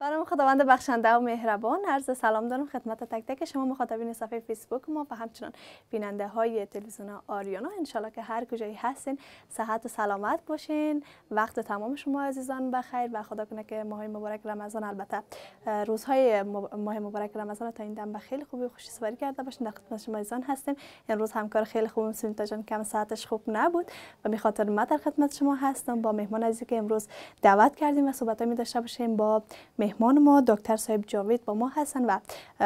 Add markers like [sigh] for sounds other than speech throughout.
برام خداوند بخشنده و مهربان عرض سلام دارم خدمت تک تک شما مخاطبین صفحه فیسبوک ما و همچنان بیننده های تلویزیون آریانا انشالله که هر کجایی هستین صحت و سلامت باشین وقت تمام شما عزیزان بخیر و خدا کنه که ماه مبارک رمضان البته روزهای ماه مبارک رمضان تا این دم به خیلی خوبی و خوشی سپری کرده باشین در خدمت شما عزیزان هستیم امروز همکار خیلی خوبم سمیتا جان کم ساعتش خوب نبود و می خاطر ما در خدمت شما هستم با مهمان عزیزی که امروز دعوت کردیم و صحبت می داشته باشیم با مهمان ما دکتر صاحب جاوید با ما هستن و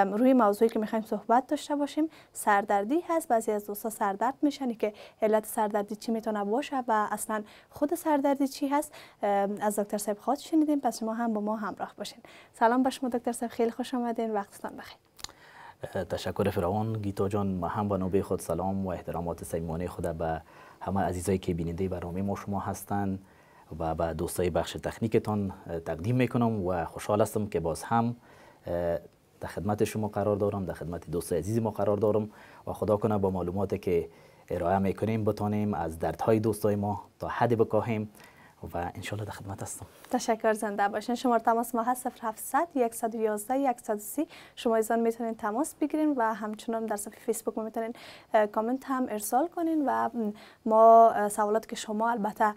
روی موضوعی که میخوایم صحبت داشته باشیم سردردی هست بعضی از دوستا سردرد میشن که علت سردردی چی میتونه باشه و اصلا خود سردردی چی هست از دکتر صاحب خواهد شنیدیم پس شما هم با ما همراه باشین سلام به شما دکتر صاحب خیلی خوش آمدین وقتتان بخیر تشکر فراوان گیتا جان ما هم با نوبه خود سلام و احترامات صمیمانه خود به همه عزیزایی که بیننده برنامه ما شما هستند و به دوستای بخش تکنیکتان تقدیم میکنم و خوشحال هستم که باز هم در خدمت شما قرار دارم در خدمت دوست عزیز ما قرار دارم و خدا کنه با معلوماتی که ارائه میکنیم بتانیم از دردهای دوستای ما تا حد بکاهیم و انشالله در خدمت هستم تشکر زنده باشین شماره تماس ما هست 0700 111 130 شما ایزان میتونین تماس بگیرین و همچنان در صفحه فیسبوک ما میتونین کامنت هم ارسال کنین و ما سوالات که شما البته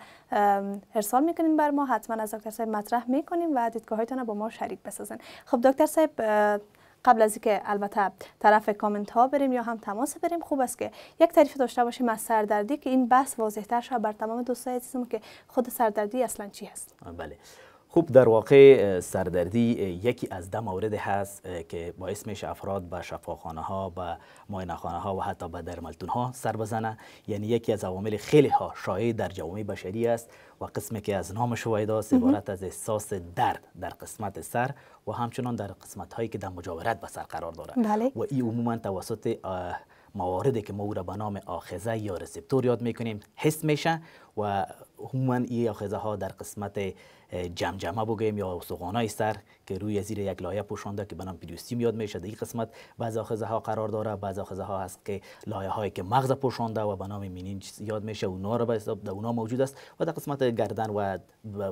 ارسال میکنین بر ما حتما از دکتر صاحب مطرح میکنیم و دیدگاه رو با ما شریک بسازین خب دکتر صاحب قبل از اینکه البته طرف کامنت ها بریم یا هم تماس بریم خوب است که یک تعریف داشته باشیم از سردردی که این بحث واضحتر شود بر تمام دوستای عزیزم که خود سردردی اصلا چی هست بله خوب در واقع سردردی یکی از ده مورد هست که باعث میشه افراد به شفاخانه ها به معاینه خانه ها و حتی به درملتون ها سر بزنه یعنی یکی از عوامل خیلی ها شایع در جامعه بشری است و قسمی که از نام شوید عبارت از احساس درد در قسمت سر و همچنان در قسمت هایی که در مجاورت به سر قرار داره بله. و این عموما توسط مواردی که ما او را به نام آخذه یا رسپتور یاد میکنیم حس میشه و عموما این آخذه ها در قسمت جمجمه بگیم یا استخوانای سر که روی زیر یک لایه پوشانده که بنام نام یاد میشه در این قسمت بعض آخذه ها قرار داره بعض آخذه ها هست که لایه هایی که مغز پوشانده و به نام مینینج یاد میشه اونا رو به اونا موجود است و در قسمت گردن و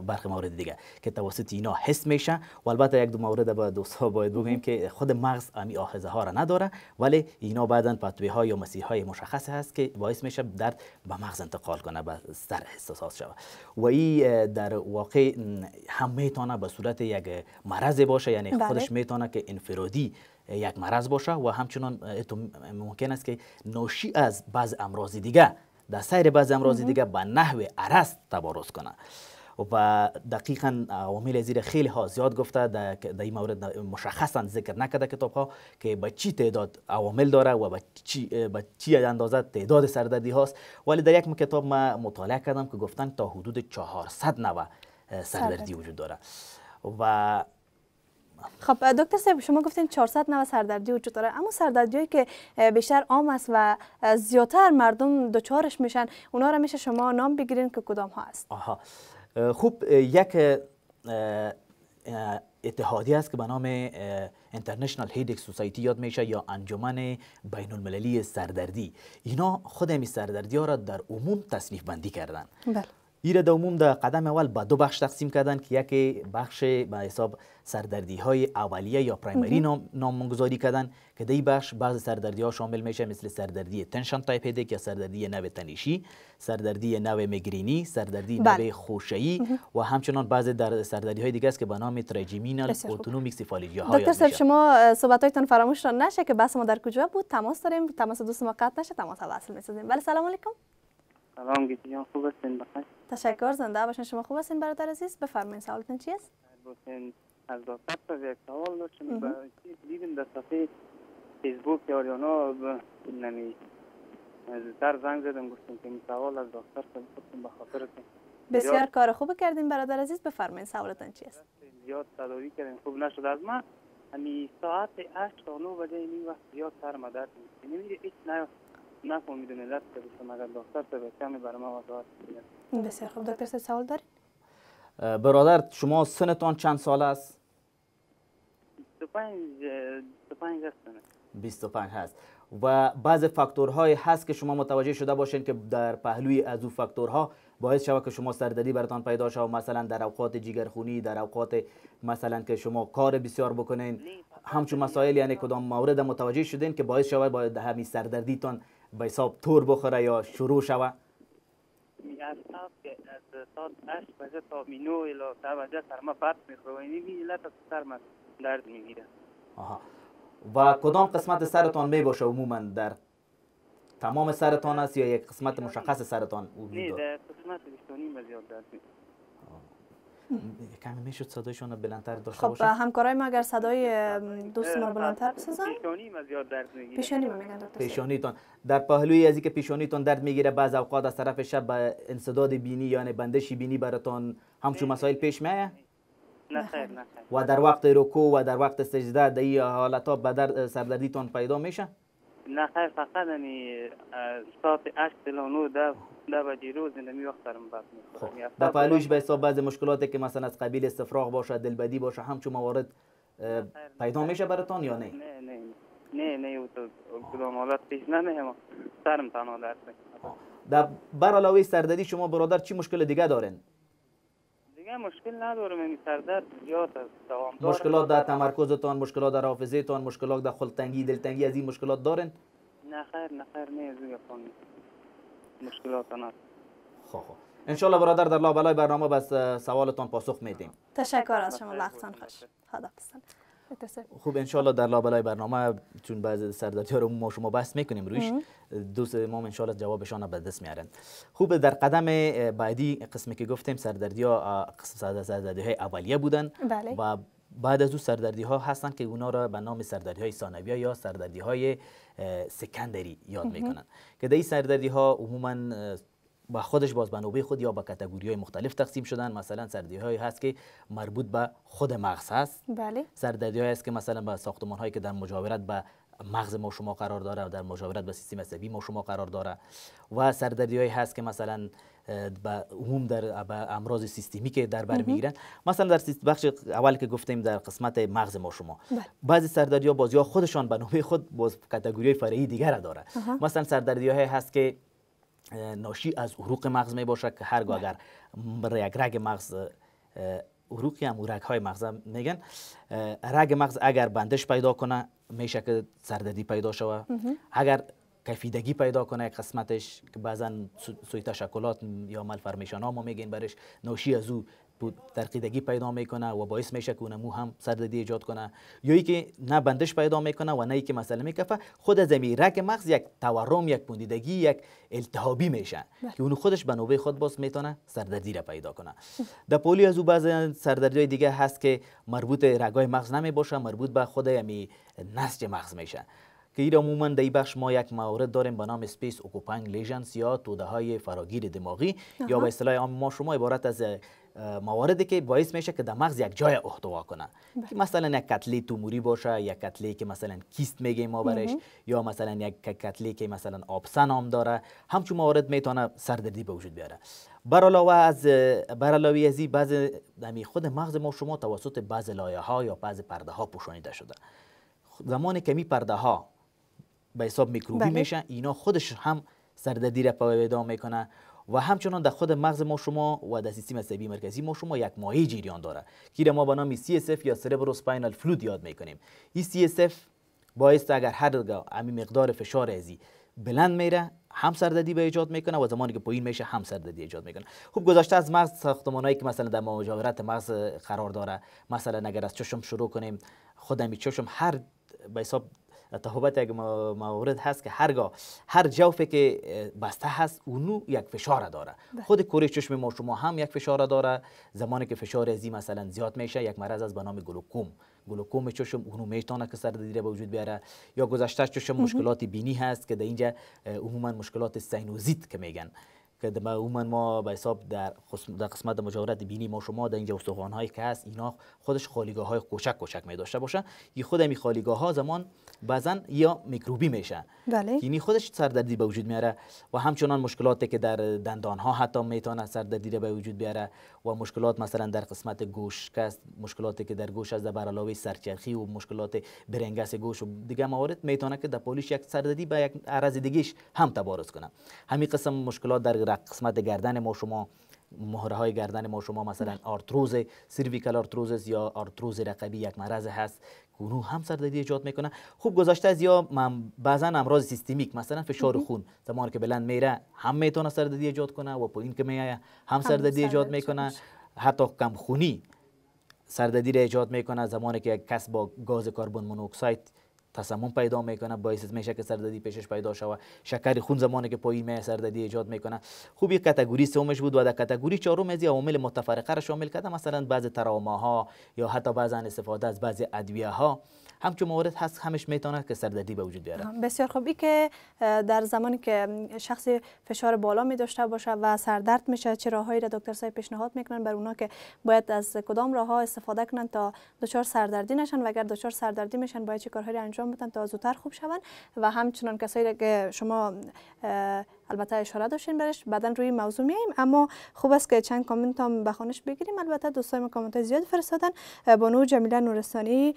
برخی مورد دیگه که توسط اینا حس میشه و البته یک دو مورد به دوستا باید بگیم که خود مغز امی آخذه ها را نداره ولی اینا بعدا پتوی های یا مسیح های مشخص هست که باعث میشه درد به مغز انتقال کنه به سر حساس شود و این در واقع هم میتونه به صورت یک مرض باشه یعنی بله. خودش میتونه که انفرادی یک مرض باشه و همچنان ممکن است که ناشی از بعض امراض دیگه در سیر بعض امراض دیگه به نحو عرض تبارز کنه و دقیقا عوامل زیر خیلی ها زیاد گفته در این مورد مشخصا ذکر نکرده کتاب ها که به چی تعداد عوامل داره و به چی, به چی اندازه تعداد سردردی هاست ولی در یک کتاب ما مطالعه کردم که گفتن تا حدود 400 نوع سردردی وجود داره و خب دکتر صاحب شما گفتین 400 سردردی وجود داره اما سردردی که بیشتر عام است و زیاتر مردم دچارش میشن اونا را میشه شما نام بگیرین که کدام ها است آها خوب یک اتحادی است که به نام انترنشنال هیدک سوسایتی یاد میشه یا انجمن بین المللی سردردی اینا خود همی سردردی ها را در عموم تصنیف بندی کردن بله این را در عموم قدم اول به دو بخش تقسیم کردن که یکی بخش به حساب سردردی های اولیه یا پرایمری نام نامگذاری کردن که در بخش بعض سردردی ها شامل میشه مثل سردردی تنشن تایپ یا سردردی نو تنیشی سردردی نو مگرینی، سردردی بله. نو خوشایی و همچنان بعض در سردردی های دیگه است که به نام تراجمینال های سیفالیجیا ها دکتر صاحب شما صحبت هایتون فراموش نشه که بس ما در کجا بود تماس داریم تماس دوست ما قطع نشه تماس وصل میسازیم بله سلام علیکم سلام جان خوب هستین بخیر تشکر زنده باشین شما خوب هستین برادر عزیز بفرمایید سوالتون چیست از دوستات تا یک سوال داشتم دیدم در صفحه فیسبوک آریانا نمی زودتر زنگ زدم گفتم که این سوال از دکتر تا بخاطر به خاطر بسیار کار خوب کردیم برادر عزیز بفرمایید سوالتون است زیاد تداری کردین خوب نشد از من همی ساعت 8 تا 9 بجه این وقت زیاد سر مدد نمیره هیچ نه نخوام میدونه دست مگر دکتر تو کمی برای ما وضاحت بسیار خوب دکتر سوال دارید برادر شما سنتان چند سال است؟ 25 25 هست و بعض فاکتورهایی هست که شما متوجه شده باشین که در پهلوی از او فاکتورها باعث شود که شما سردردی براتان پیدا شود مثلا در اوقات جگرخونی در اوقات مثلا که شما کار بسیار بکنین همچون مسائل یعنی کدام مورد متوجه شدین که باعث شود باید همین سردردیتان به حساب تور بخوره یا شروع شوه از صاحب که از ساعت 8 بجه تا می الا 10 بجه سرما فرد میخوره و یعنی این علت از سرما درد میگیره آها و کدام قسمت سرتان می باشه عموما در تمام سرتان است یا یک قسمت مشخص سرتان وجود دارد؟ نه در قسمت بستانی زیاد درد میگیره کمی میشد صدایشون رو بلندتر داشته خب همکارای ما اگر صدای دوست ما رو بلندتر بسازن پیشانی ما زیاد درد میگیره پیشانی ما میگن پیشانیتون در پهلوی ازی که پیشانیتون درد میگیره بعض اوقات از طرف شب به انسداد بینی یعنی بندش بینی براتون همچون مسائل پیش میاد. نه خیر نه و در وقت رکوع و در وقت سجده در این حالت ها به سردردیتون پیدا میشه نه خیر فقط امی یعنی، ساعت اشت دلانو 9 ده ده بجی روز نمی وقت دارم بس میخورم خب، یعنی در پهلوش به حساب بعض مشکلاتی که مثلا از قبیل استفراغ باشه دلبدی باشه همچون موارد پیدا میشه براتان یا نه نه نه نه نه او تو کدام حالت پیش نه سرم تنها درسته خب، در بر علاوه سرددی شما برادر چی مشکل دیگه دارین دیگه مشکل ندارم این یعنی سردرد زیاد دوام مشکلات در تمرکزتان مشکلات در حافظه تان مشکلات در خلطنگی، دلتنگی از این مشکلات دارن نه خیر نه خیر نه زیاد مشکلات هست خب خب انشالله برادر در لابلای برنامه بس سوالتان پاسخ میدیم تشکر از شما وقتان خوش خدا خوب خب انشالله در لابلای برنامه چون بعض سردردیها ها رو ما شما بحث میکنیم روش دوست ما انشالله جوابشان به دست میارن خوب در قدم بعدی قسمی که گفتیم سردردی ها سردردی های اولیه بودن بله. و بعد از او سردردی ها هستن که اونا را به نام سردردی های ثانویه یا سردردی های سکندری یاد میکنن که در این سردردی ها عموما با خودش باز به خود یا با کتگوری های مختلف تقسیم شدن مثلا سردی هایی هست که مربوط به خود مغز هست بله سردردی های هست که مثلا به ساختمان هایی که در مجاورت به مغز ما شما قرار داره و در مجاورت به سیستم عصبی ما شما قرار داره و سردردی های هست که مثلا به عموم در با امراض سیستمی که در بر میگیرن مثلا در بخش اول که گفتیم در قسمت مغز ما شما بله. بعضی سردردی ها بازی ها خودشان به نوبه خود باز کاتگوری فرعی دیگر داره مثلا سردردی هایی هست که ناشی از عروق مغز می باشد که هرگاه بله. اگر یک رگ مغز عروقی هم رگ های مغز میگن رگ مغز اگر بندش پیدا کنه میشه که سرددی پیدا شوه اگر کفیدگی پیدا کنه یک قسمتش که بعضا سوی تشکلات یا ملفرمیشن ها ما میگین برش ناشی از او بود ترقیدگی پیدا میکنه و باعث میشه که اونمو هم سردردی ایجاد کنه یا ای که نه بندش پیدا میکنه و نه ای که مسئله میکفه خود از رک مغز یک تورم یک پوندیدگی یک التهابی میشه بله. که اونو خودش به نوبه خود باز میتونه سردردی را پیدا کنه در پولی از او بعض سردردی دیگه هست که مربوط رگای مغز نمی مربوط به خود نسل یعنی نسج مغز میشه که ایر عموما در بخش ما یک مورد داریم به نام سپیس اوکوپنگ لیژنس یا توده های فراگیر دماغی یا به اصطلاح ما شما عبارت از مواردی که باعث میشه که در مغز یک جای احتوا کنه بله. که مثلا یک کتله توموری باشه یا کتله که مثلا کیست میگه ما برش یا مثلا یک کتله که مثلا آبسن هم داره همچون موارد میتونه سردردی به وجود بیاره برالاوه از برالاوی از بعض خود مغز ما شما توسط بعض لایه ها یا بعض پرده ها پوشانیده شده زمانی که می پرده ها به حساب میکروبی بله. میشن اینا خودش هم سردردی را پیدا میکنه و همچنان در خود مغز ما شما و در سیستم عصبی مرکزی ما شما یک ماهی جریان داره که ما به نام CSF یا سربروسپاینال فلود یاد میکنیم این CSF باعث اگر هر امی مقدار فشار ازی بلند میره هم سردردی به ایجاد میکنه و زمانی که پایین میشه هم سردردی ایجاد میکنه خب گذاشته از مغز ساختمانایی که مثلا در مجاورت مغز قرار داره مثلا اگر از چشم شروع کنیم خودمی چشم هر به حساب تهوبت یک مورد هست که هرگاه هر جوفه که بسته هست اونو یک فشار داره بله. خود کره چشم ما شما هم یک فشار داره زمانی که فشار ازی مثلا زیاد میشه یک مرض از به نام گلوکوم گلوکوم چشم اونو میتونه که سر دیره به وجود بیاره یا گذشته چشم مشکلات بینی هست که در اینجا عموما مشکلات سینوزیت که میگن که عموما ما به حساب در, قسمت مجاورت بینی ما شما در اینجا استخوان هایی که هست اینا خودش خالیگاه های کوچک کوچک می داشته باشه یه خود خالیگاه ها زمان بزن یا میکروبی میشن بله. یعنی خودش سردردی به وجود میاره و همچنان مشکلاتی که در دندان ها حتی میتونه سردردی به وجود بیاره و مشکلات مثلا در قسمت گوش کس مشکلاتی که در گوش از بر علاوه سرچرخی و مشکلات برنگس گوش و دیگه موارد میتونه که در پولیش یک سردردی به یک عرض دیگیش هم تبارز کنه همین قسم مشکلات در در قسمت گردن ما شما مهره های گردن ما شما مثلا آرتروز سرویکال آرتروز یا آرتروز رقبی یک مرض هست گونو هم سردردی ایجاد میکنه خوب گذاشته از یا بعضا امراض سیستمیک مثلا فشار خون زمانی که بلند میره هم میتونه سردردی ایجاد کنه و پایین که میایه هم سردردی ایجاد میکنه حتی کم خونی سردردی ایجاد میکنه زمانی که یک کس با گاز کربن مونوکساید تسمم پیدا میکنه باعث میشه که سردردی پیشش پیدا شوه شکر خون زمانی که پایین می سردردی ایجاد میکنه خوب یک کاتگوری سومش بود و در کاتگوری چهارم از عوامل متفرقه را شامل کرده مثلا بعضی ترامه ها یا حتی بعضی استفاده از بعضی ادویه ها همچون موارد هست همش میتونه که سردردی به وجود بیاره بسیار خوب که در زمانی که شخص فشار بالا می داشته باشه و سردرد میشه چه راههایی را دکتر سای پیشنهاد میکنن بر اونا که باید از کدام راه ها استفاده کنن تا دچار سردردی نشن و اگر دچار سردردی میشن باید چه کارهایی انجام بدن تا زودتر خوب شون و همچنان کسایی که شما البته اشاره داشتین برش بعدا روی موضوع میایم اما خوب است که چند کامنت هم بخونش بگیریم البته دوستای ما کامنت زیاد فرستادن بانو جمیله نورستانی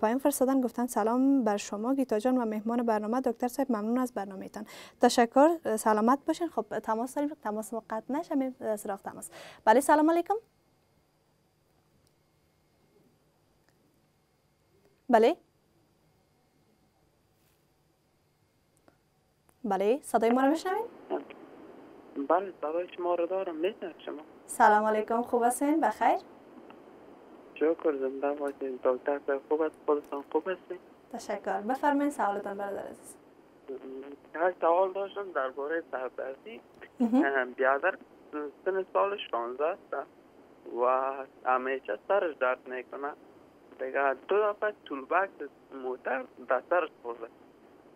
پایین فرستادن گفتن سلام بر شما گیتا جان و مهمان برنامه دکتر صاحب ممنون از برنامه ایتان تشکر سلامت باشین خب تماس داریم تماس ما قطع نشه سراغ تماس بله سلام علیکم بله بله صدای ما رو میشنوید؟ بله صدای شما رو دارم میشنوید شما سلام علیکم خوب هستین بخیر شکر زنده باشین دکتر خوب است خودتان خوب هستین تشکر بفرمایید سوالتان برادر عزیز هر سوال داشتم درباره سردردی بیادر سن سال 16 است و همیشه سرش درد نکنه دیگه دو دفعه تولبک موتر به سرش خورده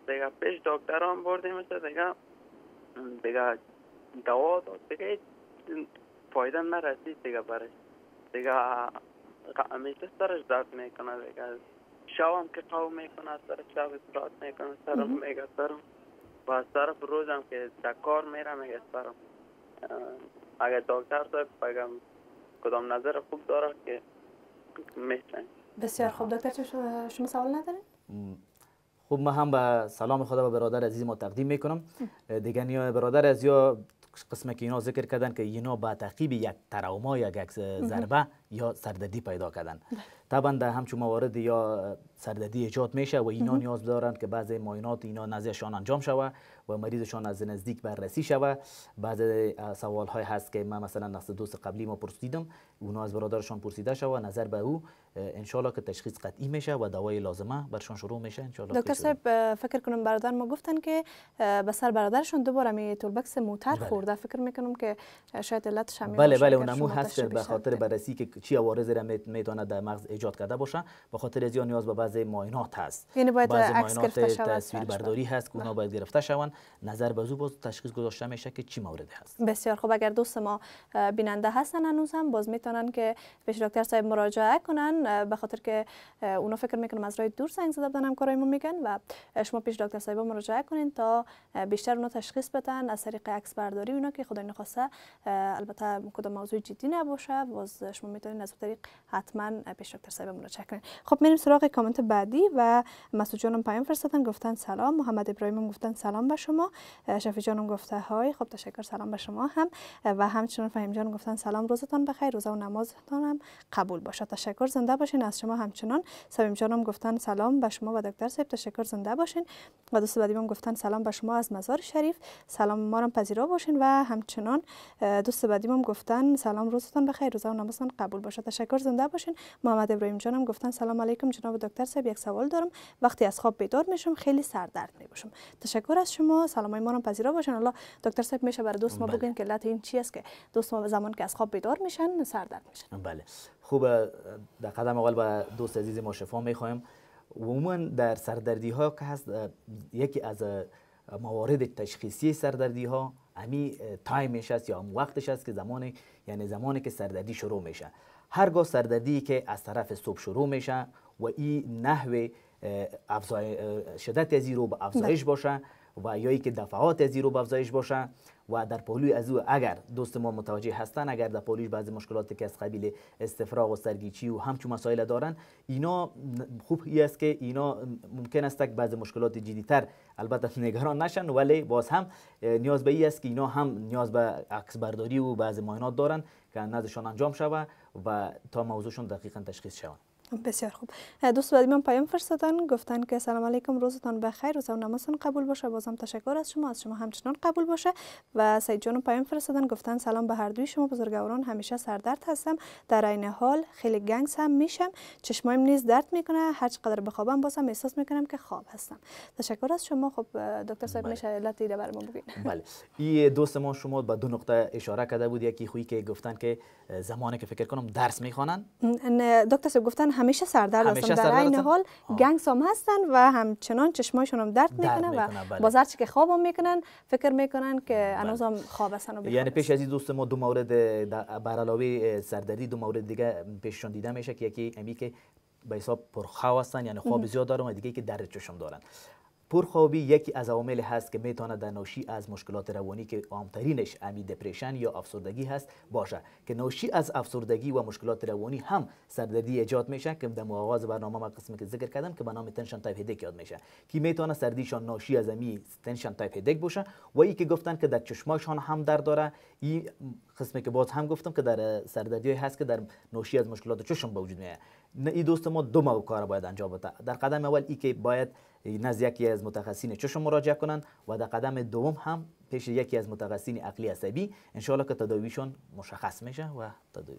دیگه پیش دکتران بردیم مثل دیگه دیگه دوا داد دیگه فایده نرسید دیگه برش دیگه همیشه سرش درد میکنه دیگه دگه هم که قو میکنه سر شب استراحت میکنه سرم میگه سرم و طرف روزم که در کار میرم میگه سرم اگه دکتر صاحب بگم کدام نظر خوب داره که میشن بسیار خوب دکتر شما سوال ندارین؟ خب ما هم به سلام خدا به برادر عزیز ما تقدیم میکنم دیگه نیا برادر از یا قسم که اینا ذکر کردن که اینا با تعقیب یک تروما یا یک ضربه یا سردردی پیدا کردن طبعا در همچون موارد یا سردردی ایجاد میشه و اینا نیاز دارند که بعضی ماینات اینا نزدشان انجام شوه و مریضشان از نزدیک بررسی شوه بعض سوال های هست که من مثلا نقص دوست قبلی ما پرسیدم اونا از برادرشان پرسیده شوه نظر به او انشالله که تشخیص قطعی میشه و دوای لازمه برشان شروع میشه انشالله دکتر صاحب فکر کنم برادر ما گفتن که به سر برادرشان دوباره می تولبکس موتر بله. خورده فکر میکنم که شاید علت شمی بله بله اونمو هست به خاطر بررسی که چی عوارض را میتونه در مغز ایجاد کرده باشه به خاطر از نیاز به بعضی معاینات هست یعنی باید عکس گرفته شود تصویر برداری بله. هست که اونا بله. باید گرفته شوند نظر به باز تشخیص گذاشته میشه که چی مورد هست بسیار خوب اگر دوست ما بیننده هستن هنوز هم باز میتونن که پیش دکتر صاحب مراجعه کنن به خاطر که اونو فکر میکنم از راه دور زنگ زده بدن کارای ما میگن و شما پیش دکتر صاحب مراجعه کنین تا بیشتر اونا تشخیص بدن از طریق عکس برداری اونا که خدای نخواسته البته کدام موضوع جدی نباشه باز شما میتونین از طریق حتما پیش دکتر صاحب مراجعه کنین خب میریم سراغ کامنت بعدی و مسعود جانم پیام فرستادن گفتن سلام محمد ابراهیم گفتن سلام به شما شفی جانم گفته های خب تشکر سلام به شما هم و همچنان فهیم جانم گفتن سلام روزتان بخیر روزه و نمازتان هم قبول باشه تشکر زنده باشین از شما همچنان سبیم جانم گفتن سلام به شما و دکتر صاحب تشکر زنده باشین و دوست بعدی گفتن سلام به شما از مزار شریف سلام ما را پذیرا باشین و همچنان دوست بعدی گفتن سلام روزتان بخیر روزه و نمازتان قبول باشه تشکر زنده باشین محمد ابراهیم جانم گفتن سلام علیکم جناب دکتر صاحب یک سوال دارم وقتی از خواب بیدار میشم خیلی سردرد میبوشم تشکر از شما سلام ما را پذیرا باشن الله دکتر صاحب میشه بر دوست ما بله. بگین که این چی است که دوست ما زمان که از خواب بیدار میشن سر درد میشن بله خوب در قدم اول به دوست عزیز ما شفا میخوایم عموما در سردردی ها که هست یکی از موارد تشخیصی سردردی ها امی تایمش است یا هم وقتش است که زمان یعنی زمانی که سردردی شروع میشه هرگاه سردردی که از طرف صبح شروع میشه و این نحوه افزای شدت از رو به افزایش بله. باشه و یا که دفعات از رو بفزایش باشه و در پهلوی از او اگر دوست ما متوجه هستن اگر در پهلویش بعضی مشکلات که از قبیل استفراغ و سرگیچی و همچون مسائل دارن اینا خوب ای است که اینا ممکن است که بعضی مشکلات جدیتر البته نگران نشن ولی باز هم نیاز به ای است که اینا هم نیاز به عکس برداری و بعضی ماینات دارن که نزدشان انجام شود و تا موضوعشون دقیقا تشخیص شود بسیار خوب دوست بعدی من پیام فرستادن گفتن که سلام علیکم روزتان بخیر روز و نمازتان قبول باشه بازم تشکر از شما از شما همچنان قبول باشه و سید جان پیام فرستادن گفتن سلام به هر دوی شما بزرگواران همیشه سردرد هستم در عین حال خیلی گنگ هم میشم چشمایم نیز درد میکنه هر چقدر بخوابم بازم احساس میکنم که خواب هستم تشکر از شما خب دکتر صاحب بله. میشه علت دیده برام بگین [laughs] بله این دوست ما شما به دو نقطه اشاره کرده بود یکی خویی که گفتن که زمانی که فکر کنم درس میخوانن دکتر صاحب گفتن همیشه سردرد هستن در این حال گنگ هستن و همچنان چشمایشون هم درد میکنه و بله. بازرچه که بله. خواب میکنن فکر میکنن که هنوز هم خواب هستن یعنی پیش از دوست ما دو مورد برالاوی سردردی دو مورد دیگه پیششون دیده میشه که یکی امی که به حساب پرخواب هستن یعنی خواب زیاد دارن و دیگه که درد چشم دارن پرخوابی یکی از عوامل هست که میتونه در ناشی از مشکلات روانی که عامترینش امی دپریشن یا افسردگی هست باشه که ناشی از افسردگی و مشکلات روانی هم سردردی ایجاد میشه که در آغاز برنامه ما قسمی که ذکر کردم که به نام تنشن تایپ هدک یاد میشه که میتونه سردیشان ناشی از امی تنشن تایپ هدک باشه و ای که گفتن که در چشماشان هم در داره این قسمی که باز هم گفتم که در سردردی هست که در ناشی از مشکلات چشم به وجود میاد این دوست ما دو کار باید انجام بده در قدم اول ای که باید نزد از یکی از متخصصین چشم مراجعه کنند و در قدم دوم هم پیش یکی از متخصصین عقلی عصبی انشاءالله که تداویشون مشخص میشه و تداوی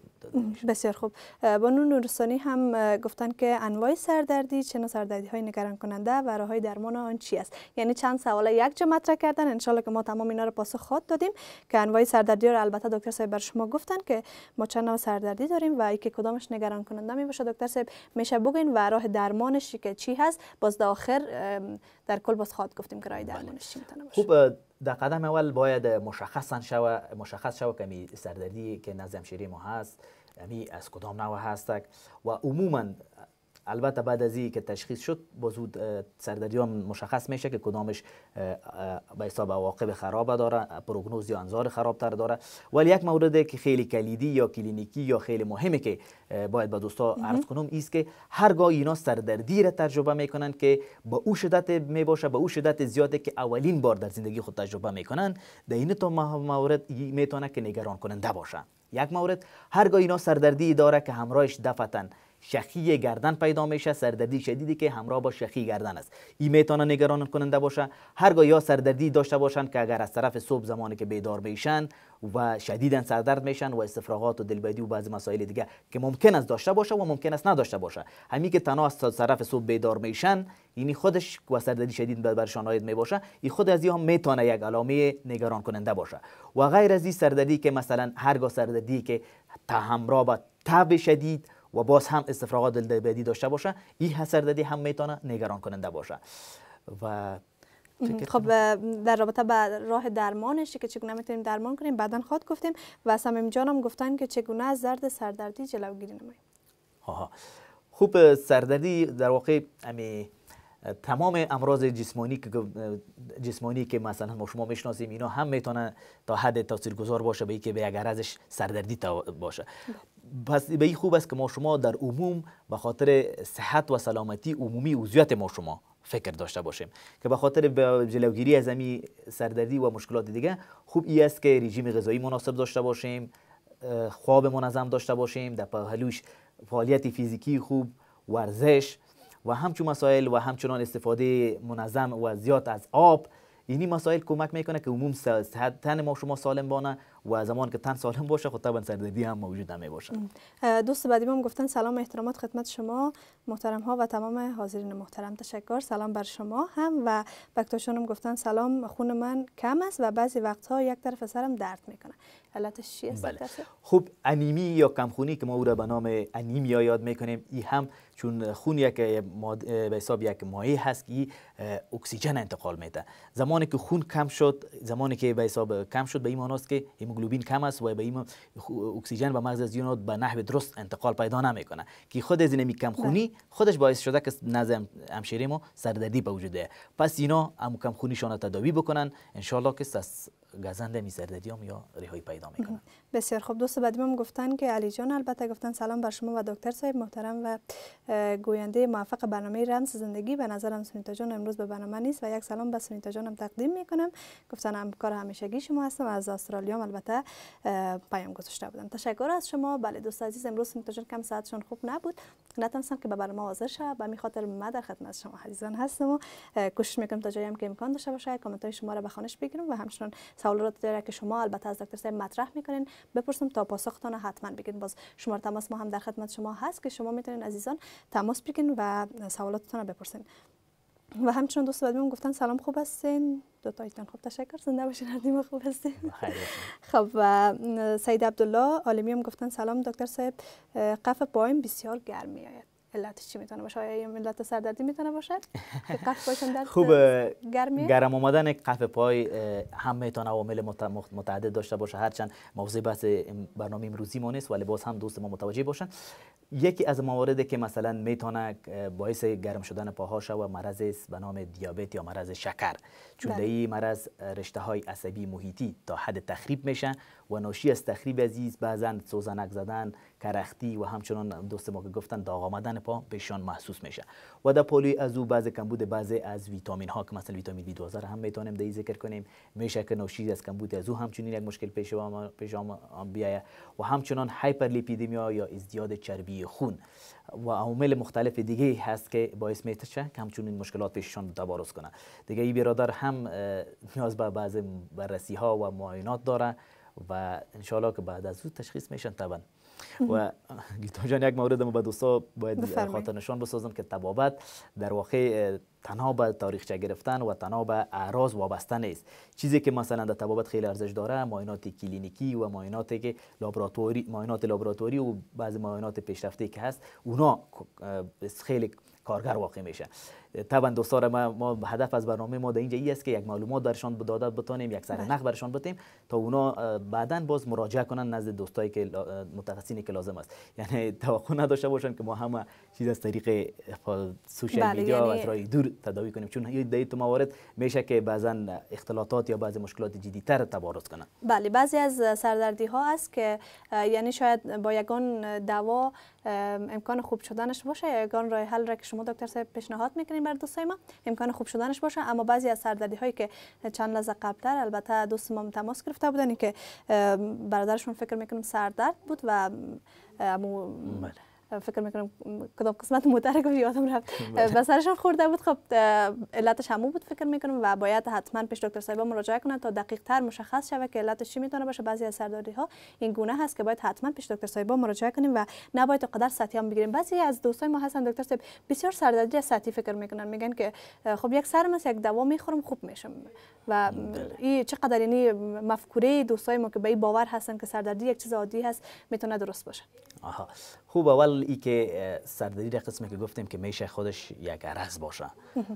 بسیار خوب بانو نورسانی هم گفتن که انواع سردردی چه نوع سردردی های نگران کننده و راه های درمان آن چی است یعنی چند سوال یک جمع مطرح کردن انشالله که ما تمام اینا رو پاسخ خود دادیم که انواع سردردی رو البته دکتر صاحب بر شما گفتن که ما چند نوع سردردی داریم و اینکه کدامش نگران کننده می باشه دکتر صاحب میشه بگین و راه درمانش که چی هست باز آخر در کل باز خود گفتیم که راه بله. درمانش میتونه باشه خوب در قدم اول باید مشخص شوه مشخص شوه کمی سردردی که نظم شیری ما هست از کدام نوع هستک و عموما البته بعد از که تشخیص شد بازود سردردی مشخص میشه که کدامش به حساب عواقب خراب داره پروگنوز یا انظار خرابتر داره ولی یک مورد که خیلی کلیدی یا کلینیکی یا خیلی مهمه که باید به دوستا عرض کنم است که هرگاه اینا سردردی را تجربه میکنن که با او شدت میباشه با او شدت زیاده که اولین بار در زندگی خود تجربه میکنن در این تو مورد میتونه که نگران کننده باشه یک مورد هرگاه اینا سردردی داره که همراهش دفتن شخی گردن پیدا میشه سردردی شدیدی که همراه با شخی گردن است این میتونه نگران کننده باشه هرگاه یا سردردی داشته باشند که اگر از طرف صبح زمانی که بیدار میشن و شدیدا سردرد میشن و استفراغات و دلبدی و بعضی مسائل دیگه که ممکن است داشته باشه و ممکن است نداشته باشه همین که تنها از طرف صبح بیدار میشن یعنی خودش و سردردی شدید برشان آید می باشه این خود از هم میتونه یک علامه نگران کننده باشه و غیر از این سردردی که مثلا هرگاه سردردی که همراه با تب شدید و باز هم استفراقات دل بدی داشته باشه این حسر دادی هم میتونه نگران کننده باشه و خب در رابطه به راه درمانش که چگونه میتونیم درمان کنیم بعدا خود گفتیم و سمیم جانم گفتن که چگونه از درد سردردی جلوگیری نماییم خوب سردردی در واقع امی تمام امراض جسمانی که جسمانی که مثلا ما شما میشناسیم اینا هم میتونه تا حد تاثیرگذار باشه به اینکه به اگر ازش سردردی باشه بله. پس به این خوب است که ما شما در عموم به خاطر صحت و سلامتی عمومی عضویت ما شما فکر داشته باشیم که به خاطر جلوگیری از امی سردردی و مشکلات دیگه خوب این است که رژیم غذایی مناسب داشته باشیم خواب منظم داشته باشیم در پهلوش فعالیت فیزیکی خوب ورزش و همچون مسائل و همچنان استفاده منظم و زیاد از آب اینی مسائل کمک میکنه که عموم تن ما شما سالم بانه و زمان که تن سالم باشه خود طبعا سردردی هم موجود نمی باشه دوست بعدی هم گفتن سلام احترامات خدمت شما محترم ها و تمام حاضرین محترم تشکر سلام بر شما هم و بکتاشون هم گفتن سلام خون من کم است و بعضی وقتها یک طرف سرم درد میکنه علتش چی است خوب بله. خب انیمی یا کمخونی که ما او را به نام انیمیا یاد میکنیم این هم چون خون یک به حساب یک مایع هست که اکسیژن انتقال میده زمانی که خون کم شد زمانی که به حساب کم شد به این است که هموگلوبین کم است و به این اکسیژن به مغز از به نحو درست انتقال پیدا نمیکنه که خود از این کم خونی بله. خودش باعث شده که نظم همشیری ما سردردی به وجود پس اینا هم کم خونی شان تداوی بکنن ان که گازنده میزردیام یا ریهای پیدا میکنن بسیار خوب دوست بعدی هم گفتن که علی جان البته گفتن سلام بر شما و دکتر صاحب محترم و گوینده موفق برنامه رمز زندگی به نظرم سونیتا جان امروز به برنامه نیست و یک سلام به سونیتا جانم تقدیم میکنم گفتن کار همیشگی شما هستم از استرالیا البته پیام گذاشته بودم تشکر از شما بله دوست عزیز امروز سونیتا جان کم ساعتشون خوب نبود نتونستم که به برنامه حاضر شه به خاطر ما در خدمت شما عزیزان هستم و کوشش میکنم تا جایی هم که امکان داشته باشه کامنت های شما را به خانش بگیرم و همچنان سوالات داره که شما البته از دکتر صاحب مطرح میکنین بپرسم تا پاسختان حتما بگین باز شما تماس ما هم در خدمت شما هست که شما میتونین عزیزان تماس بگین و سوالاتتان رو بپرسین و همچنان دوست بعد گفتن سلام خوب هستین دو تایتان خوب تشکر زنده باشین هر دیما خوب هستین خب و سید عبدالله عالمی هم گفتن سلام دکتر صاحب قف پایم بسیار گرم میآید علتش چی میتونه باشه آیا علت سردردی میتونه باشه؟ قف خوب گرمی گرم آمدن قف پای هم میتونه عوامل متعدد داشته باشه هرچند موضوع بحث برنامه امروزی ما نیست ولی باز هم دوست ما متوجه باشن یکی از مواردی که مثلا میتونه باعث گرم شدن پاها و مرض به نام دیابت یا مرض شکر این بله. مرض رشته های عصبی محیطی تا حد تخریب میشن و ناشی از تخریب عزیز بعضا سوزنک زدن کرختی و همچنان دوست ما که گفتن داغ آمدن پا بهشان محسوس میشه و در پالوی از او بعض کمبود بعضی از ویتامین ها که مثلا ویتامین B12 هم میتونیم در ذکر کنیم میشه که ناشی از کمبود از او همچنین یک مشکل پیش پیش بیایه و همچنان هایپرلیپیدمیا یا ازدیاد چربی خون و عوامل مختلف دیگه هست که باعث میتشه که همچون این مشکلات پیششان تبارز کنه دیگه این برادر هم نیاز به بعض بررسی ها و معاینات داره و انشالله که بعد از او تشخیص میشن طبعا و گیتا جان یک مورد ما به دوستا باید خاطر نشان بسازم که تبابت در واقع تنها به تاریخچه گرفتن و تنها به اعراض وابسته نیست چیزی که مثلا در تبابت خیلی ارزش داره معاینات کلینیکی و ماینات که لابراتواری معاینات و بعضی معاینات پیشرفته که هست اونا خیلی کارگر واقع میشه طبعا دوستار ما, ما هدف از برنامه ما در اینجا ای است که یک معلومات برشان داده بتانیم یک سر بله. نخ برشان بتیم تا اونا بعدا باز مراجعه کنن نزد دوستایی که متخصصینی که لازم است یعنی توقع نداشته باشن که ما همه چیز از طریق سوشال بله، میدیا و یعنی از دور تداوی کنیم چون در تو موارد میشه که بعضا اختلاطات یا بعضی مشکلات تر تبارز کنن بله بعضی از سردردی ها است که یعنی شاید با یگان دوا امکان خوب شدنش باشه یگان راه حل را که شما دکتر صاحب پیشنهاد میکنیم بر دوستای ما امکان خوب شدنش باشه اما بعضی از سردردی هایی که چند لحظه قبلتر البته دوست ما تماس گرفته بودن که برادرشون فکر میکنم سردرد بود و امو بله. فکر میکنم کدام قسمت متحرک رو یادم رفت به سرشان خورده بود خب علتش همو بود فکر میکنم و باید حتما پیش دکتر صاحبا مراجعه کنن تا دقیق تر مشخص شود که علتش چی میتونه باشه بعضی از سرداری ها این گونه هست که باید حتما پیش دکتر صاحبا مراجعه کنیم و نباید قدر سطحی هم بگیریم بعضی از دوستای ما هستن دکتر صاحب بسیار سردردی سطحی فکر میکنن میگن که خب یک سرمس یک دوا میخورم خوب میشم و بله. این چقدر یعنی مفکوره دوستای ما که به باور هستن که سردردی یک چیز عادی هست میتونه درست باشه آها خوب اول ای که در قسمی که گفتیم که میشه خودش یک عرض باشه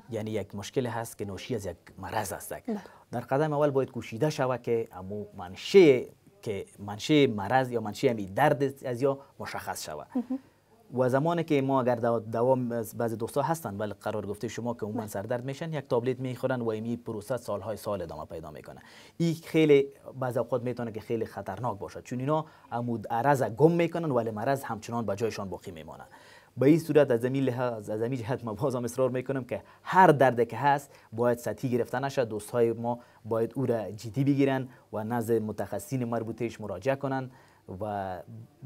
یعنی یک مشکل هست که ناشی از یک مرض است بله. در قدم اول باید کوشیده شوه که امو منشه که منشه مرض یا منشه درد از یا مشخص شوه و زمانی که ما اگر دوام بعضی دوستا هستن ولی قرار گفته شما که عموما بله. سردرد میشن یک تابلت میخورن و این پروسه سالهای سال ادامه پیدا میکنه این خیلی بعضی اوقات میتونه که خیلی خطرناک باشد چون اینا عمود عرض گم میکنن ولی مرض همچنان به جایشان باقی میمانه به این صورت از زمین لحاظ از زمین جهت ما بازم اصرار میکنم که هر دردی که هست باید سطحی گرفته نشه دوستای ما باید او را جدی بگیرن و نزد متخصصین مربوطهش مراجعه کنن و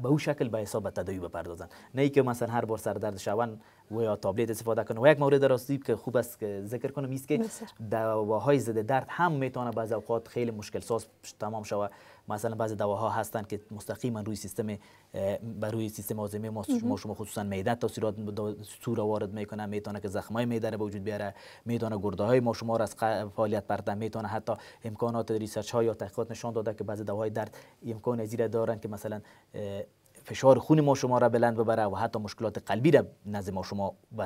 به او شکل به حساب تداوی بپردازن نه ای که مثلا هر بار سردرد شون و یا تابلت استفاده کنه و یک مورد راستی که خوب است که ذکر کنم است که دواهای ضد درد هم میتونه بعض اوقات خیلی مشکل ساز تمام شوه مثلا بعضی دواها هستند که مستقیما روی سیستم بر روی سیستم هاضمه ما شما خصوصا معده تاثیرات سورا وارد میکنه میتونه که زخم های معده به وجود بیاره میتونه گرده های ما شما را از فعالیت برده میتونه حتی امکانات ریسرچ ها یا تحقیقات نشان داده که بعضی دواهای درد امکان زیره دارن که مثلا فشار خون ما شما را بلند ببره و حتی مشکلات قلبی را نزد ما شما به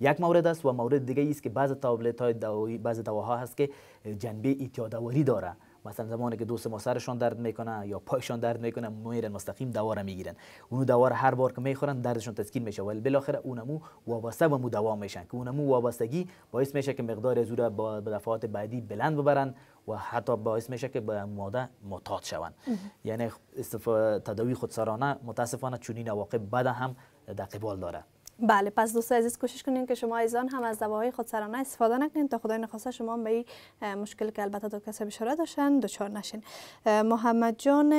یک مورد است و مورد دیگه است که بعض تابلت های دوایی بعض دواها هست که جنبه ایتیادواری داره مثلا زمانی که دوست ما سرشان درد میکنه یا پایشان درد میکنه میرن مستقیم دوا را میگیرن اونو دوا هر بار که میخورن دردشون تسکین میشه ولی بالاخره اونمو وابسته به مو دوا میشن که اونمو وابستگی باعث میشه که مقدار زور به دفعات بعدی بلند ببرن و حتی باعث میشه که به ماده معتاد شوند یعنی تداوی خودسرانه متاسفانه چنین عواقب بد هم در قبال داره بله پس دوست عزیز کوشش کنین که شما ایزان هم از دواهای سرانه استفاده نکنین تا خدای نخواسته شما به این مشکل که البته دو کسب بشاره داشتن دچار نشین محمد جان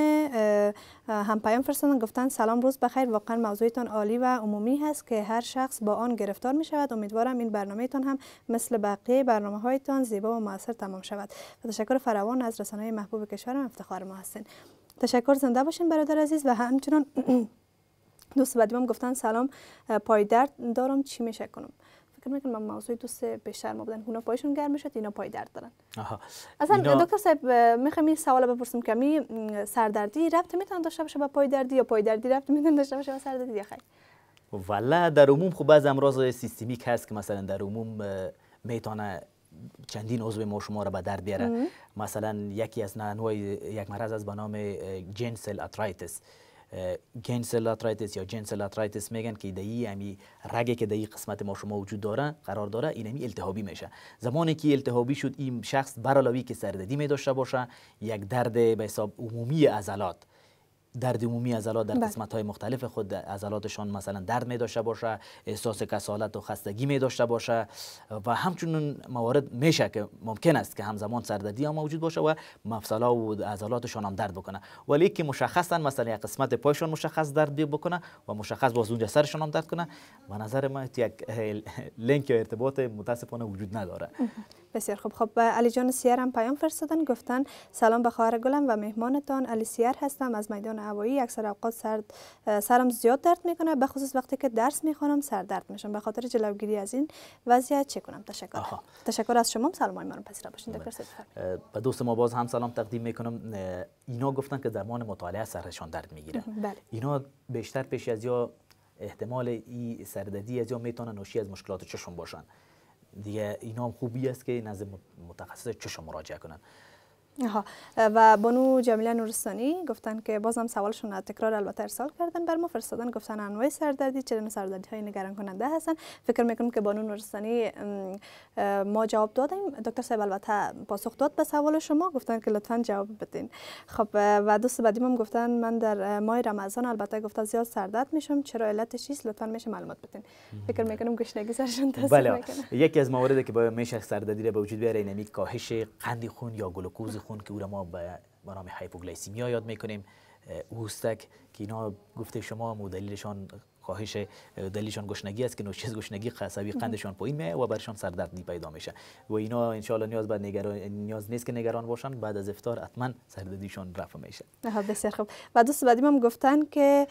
هم پیام فرستادن گفتن سلام روز بخیر واقعا موضوعتان عالی و عمومی هست که هر شخص با آن گرفتار می شود امیدوارم این برنامه تان هم مثل بقیه برنامه های تان زیبا و موثر تمام شود و تشکر فراوان از رسانه محبوب کشورم افتخار ما هستین تشکر زنده باشین برادر عزیز و همچنان [clears throat] دوست بدیم هم گفتن سلام پای درد دارم چی میشه کنم فکر میکنم من موضوع دوست بیشتر ما بودن اونا پایشون گرم میشد اینا پای درد دارن آها. اصلا اینا... دکتر صاحب میخوام این سوال بپرسم که می سردردی ربط میتونه داشته باشه با پای دردی یا پای دردی ربط میتونه داشته باشه با سردردی یا خیر والا در عموم خب بعض امراض سیستمیک هست که مثلا در عموم میتونه چندین عضو ما شما را به درد بیاره مثلا یکی از نوع یک مرض از به نام جنسل اترایتس گنسل یا جنسل اترایتس میگن که دایی امی رگی که دایی قسمت ما شما وجود داره قرار داره این امی التهابی میشه زمانی که التهابی شد این شخص برالاوی که سرددی می داشته باشه یک درد به حساب عمومی عضلات درد عمومی عضلات در بله. قسمت های مختلف خود عضلاتشان مثلا درد می داشته باشه احساس کسالت و خستگی می داشته باشه و همچنین موارد میشه که ممکن است که همزمان سردردی هم موجود باشه و مفصلا و عضلاتشان هم درد بکنه ولی که مشخصا مثلا یک قسمت پایشان مشخص درد بکنه و مشخص باز اونجا سرشان هم درد کنه و نظر ما یک لینک یا ارتباط متاسفانه وجود نداره بسیار خوب خب علی جان سیار هم پیام فرستادن گفتن سلام به خواهر گلم و مهمانتان علی سیار هستم از میدان هوایی اکثر اوقات سرم زیاد درد میکنه به خصوص وقتی که درس میخوانم سر درد میشم به خاطر جلوگیری از این وضعیت چه کنم تشکر آها. تشکر از شما سلام ما رو پذیرا باشین دکتر به دوست ما باز هم سلام تقدیم میکنم اینا گفتن که زمان مطالعه سرشان درد میگیره بله. اینا بیشتر پیش از یا احتمال ای سردردی از یا میتونه ناشی از مشکلات چشم باشن دیگه اینا هم خوبی است که نزد متخصص چشم مراجعه کنن آها و بانو جمیله نورستانی گفتن که بازم سوالشون را تکرار البته ارسال کردن بر ما فرستادن گفتن انواع سردردی چرا سردردی های نگران کننده هستن فکر میکنم که بانو نورستانی ما جواب دادیم دکتر صاحب البته پاسخ داد به سوال شما گفتن که لطفا جواب بدین خب و دوست بعدی هم گفتن من در ماه رمضان البته گفتن زیاد سردرد میشم چرا علت چیست لطفا میشه معلومات بدین فکر میکنم گشنگی سرشون تاثیر بله. یکی از مواردی که میشه سردردی به وجود بیاره اینمی کاهش قند خون یا گلوکوز خون که او را ما به نام هایپوگلایسیمیا یاد میکنیم اوستک که اینا گفته شما مدلیلشان کاهش دلیلشان گشنگی است که نوشیز گشنگی قصبی قندشان پایین میه و برشان سردردی پیدا میشه و اینا ان نیاز نگران نیاز نیست که نگران باشن بعد از افطار حتما سردردیشان رفع میشه ها بسیار خوب و دوست بعدی هم گفتن که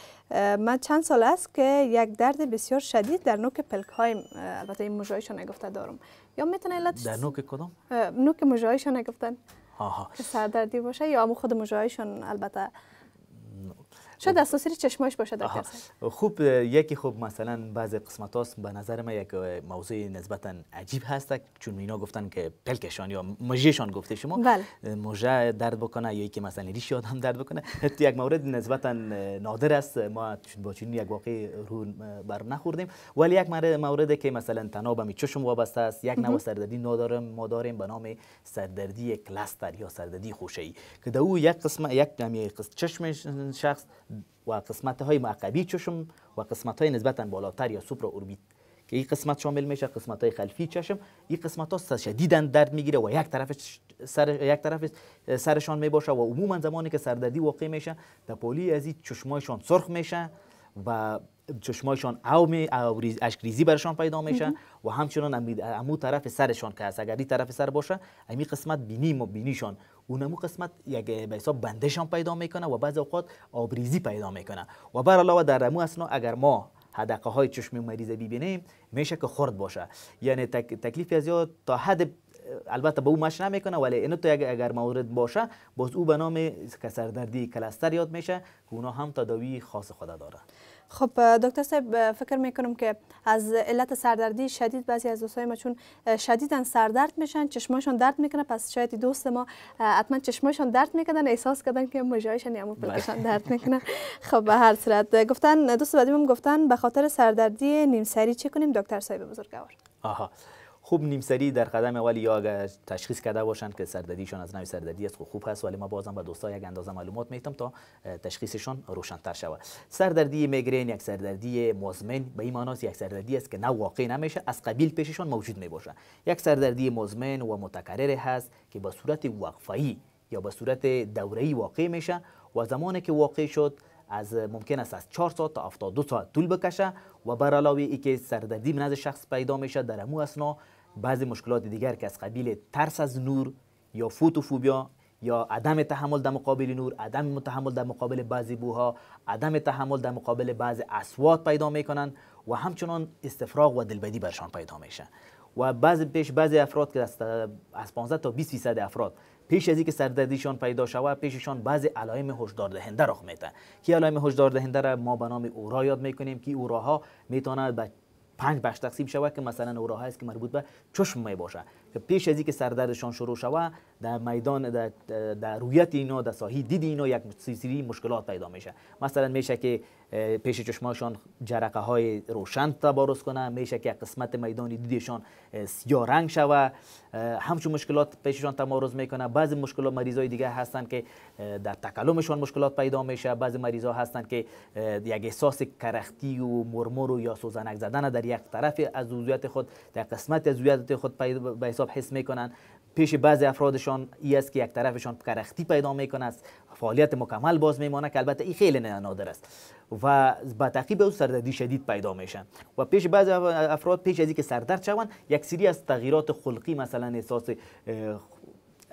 من چند سال است که یک درد بسیار شدید در نوک پلک های البته این مژایشان نگفته دارم یا میتونه علت در نوک کدام نوک مژایشان نگفتن. که سردردی باشه یا هم خود مجایشون البته شاید خب. اساسی چشمایش باشد خوب یکی خوب مثلا بعض قسمت هاست به نظر ما یک موضوع نسبتا عجیب هست چون اینا گفتن که پلکشان یا مژهشان گفته شما بله. مژه درد بکنه یا که مثلا ریش آدم درد بکنه حتی یک مورد نسبتا نادر است ما با چون یک واقعی رو بر نخوردیم ولی یک مورد که مثلا تناب می چشم وابسته است یک نوع سردردی ندارم ما داریم به نام سردردی کلاستر یا سردردی خوشی. که او یک قسم یک چشم شخص و قسمت های معقبی چشم و قسمت های نسبتا بالاتر یا سوپرا اوربیت که این قسمت شامل میشه قسمت های خلفی چشم این قسمت ها شدیدا درد میگیره و یک طرفش سر یک طرف سرشان میباشه و عموما زمانی که سردردی واقع میشه در از این چشمایشان سرخ میشه و چشمایشان اشک ریزی برشان پیدا میشه و همچنان امو طرف سرشان که هست اگر این طرف سر باشه امی قسمت بینی و بینیشان اونمو قسمت یک به حساب بندشان پیدا میکنه و بعض اوقات آبریزی پیدا میکنه و بر علاوه در امو اصلا اگر ما حدقه های چشم مریض ببینیم میشه که خرد باشه یعنی تک، تکلیفی از تا حد البته به او مش نمیکنه ولی اینو تو اگر مورد باشه باز او به نام کسردردی کلستر یاد میشه که اونا هم تداوی خاص خود داره خب دکتر صاحب فکر میکنم که از علت سردردی شدید بعضی از دوستای ما چون شدیدن سردرد میشن چشماشون درد میکنه پس شاید دوست ما حتما چشماشون درد میکردن احساس کردن که مجایشن یا پلکشان بله. درد میکنه خب به هر صورت گفتن دوست بعدیم گفتن به خاطر سردردی نیم سری چه کنیم دکتر صاحب بزرگوار آها خوب نیمسری در قدم اول یا اگر تشخیص کرده باشند که سردردیشان از نوع سردردی است خوب هست ولی ما بازم به دوستان یک اندازه معلومات میتم تا تشخیصشان روشنتر شود سردردی میگرین یک سردردی مزمن به این معناست یک سردردی است که نه واقع نمیشه از قبیل پیششان موجود میباشه یک سردردی مزمن و متکرر هست که با صورت وقفه‌ای یا به صورت دوره‌ای واقع میشه و زمانی که واقع شد از ممکن است از 4 ساعت تا 72 ساعت طول بکشه و بر علاوه ای که سردردی من شخص پیدا میشه در امو اسنا بعض مشکلات دیگر که از قبیل ترس از نور یا فوتوفوبیا یا عدم تحمل در مقابل نور عدم متحمل در مقابل بعضی بوها عدم تحمل در مقابل بعض اسوات پیدا میکنن و همچنان استفراغ و دلبدی برشان پیدا میشه و بعض پیش بعضی افراد که از 15 تا 20 فیصد افراد پیش از اینکه سردردیشان پیدا شود پیششان بعض علائم هشدار دهنده رخ میده که علائم هشدار دهنده را ما به نام اورا یاد میکنیم که اوراها به پنج بخش تقسیم شوه که مثلا راه است که مربوط به چشم می باشه که پیش از اینکه سردردشان شروع شوه در میدان در, رویت اینا در ساحی دید اینا یک سری مشکلات پیدا میشه مثلا میشه که پیش چشماشان جرقه های روشن تبارز کنه میشه که قسمت میدان دیدشان سیاه رنگ شوه همچون مشکلات پیششان تمارز میکنه بعضی مشکلات مریض های دیگه هستند که در تکلمشان مشکلات پیدا میشه بعضی مریض ها هستند که یک احساس کرختی و مرمر و یا سوزنک زدن در یک طرف از عضویت خود در قسمت از خود به حساب حس میکنن پیش بعضی افرادشان ای است که یک طرفشان کرختی پیدا میکنه است فعالیت مکمل باز میمانه که البته این خیلی نادر است و با تعقیب او سردردی شدید پیدا میشن و پیش بعضی افراد پیش از که سردرد شوند یک سری از تغییرات خلقی مثلا احساس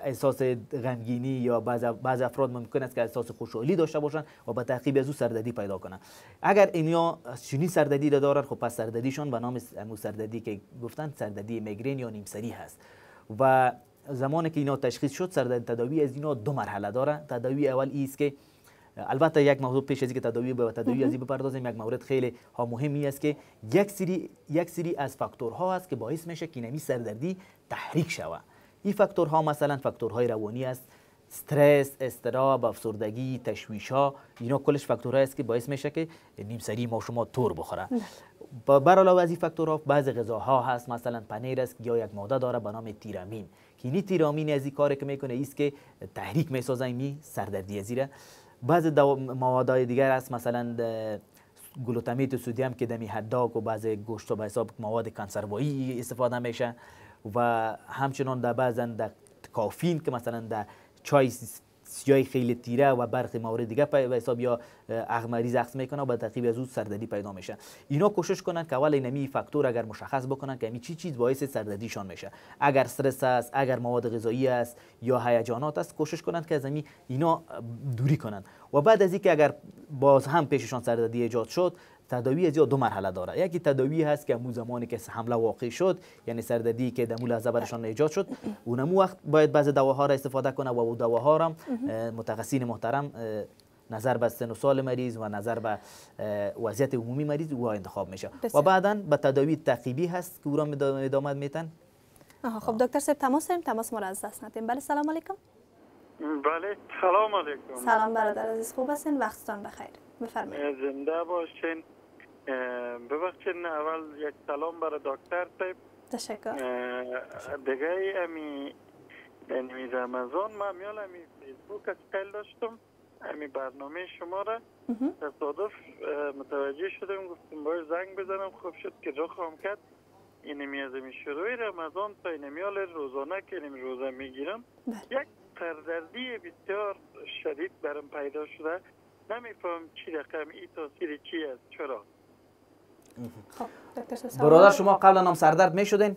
احساس غمگینی یا بعض بعض افراد ممکن است که احساس خوشحالی داشته باشند و به تعقیب از او سردردی پیدا کنند اگر اینها شنی سردردی را دارند خب پس سردردیشان به نام سردردی که گفتند سردردی میگرین یا نیمسری هست و زمانی که اینا تشخیص شد سر تداوی از اینا دو مرحله داره تداوی اول است که البته یک موضوع پیش از که تداوی به تداوی ازی بپردازیم یک مورد خیلی ها مهمی است که یک سری یک سری از فاکتورها است که باعث میشه که نمی سردردی تحریک شوه این فاکتورها مثلا فاکتورهای روانی است استرس استراب افسردگی تشویش ها اینا کلش فاکتورها است که باعث میشه که نیم سری ما شما تور بخوره برای بله. علاوه از این فاکتورها بعضی غذاها هست مثلا پنیر است یا یک ماده داره به نام تیرامین تیرامین از این کاری که میکنه ایست که تحریک میسازه می سردردی ایره بعض های دیگر است مثلا گلوتامیت و سودیم که دمی حداک و بعض گوشت و حساب مواد کنسروایی استفاده میشه و همچنان در بعضا در کافین که مثلا در چای سیای خیلی تیره و برخی موارد دیگه به حساب یا اغمری زخم میکنه و به تعقیب از او سردردی پیدا میشه اینا کوشش کنن که اول اینمی فاکتور اگر مشخص بکنن که چی چیز باعث سردردیشان میشه اگر استرس است اگر مواد غذایی است یا هیجانات است کوشش کنند که از اینا دوری کنند و بعد از اینکه اگر باز هم پیششان سردردی ایجاد شد تداوی از دو مرحله داره یکی تداوی هست که مو زمانی که حمله واقع شد یعنی سردردی که در لحظه برشان ایجاد شد اونمو وقت باید بعض دواها را استفاده کنه و او دواها را متخصصین محترم نظر به سن و سال مریض و نظر به وضعیت عمومی مریض او انتخاب میشه و بعدا به تداوی تعقیبی هست که او را ادامه میتن خب دکتر صاحب تماس داریم تماس ما از دست ندیم بله سلام علیکم بله سلام علیکم سلام برادر عزیز خوب هستین وقتتان بخیر بفرمایید زنده باشین ببخشین اول یک سلام برای دکتر صاحب تشکر دیگه امی امی رمضان ما میال امی فیسبوک از قیل داشتم امی برنامه شما را تصادف متوجه شدم گفتم باید زنگ بزنم خوب شد که رو خواهم کرد این از امی شروع رمضان تا این میال روزانه که این روزه میگیرم بله. یک سردردی بسیار شدید برم پیدا شده نمیفهم چی رقم این تاثیر چی است چرا خب، برادر شما قبلا هم سردرد می شدین؟